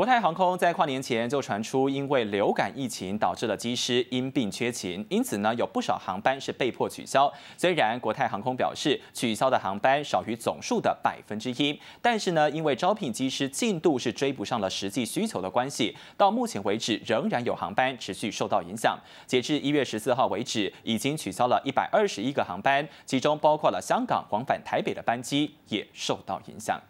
国泰航空在跨年前就传出，因为流感疫情导致了机师因病缺勤，因此呢有不少航班是被迫取消。虽然国泰航空表示取消的航班少于总数的百分之一，但是呢因为招聘机师进度是追不上了实际需求的关系，到目前为止仍然有航班持续受到影响。截至一月十四号为止，已经取消了一百二十一个航班，其中包括了香港往返台北的班机也受到影响。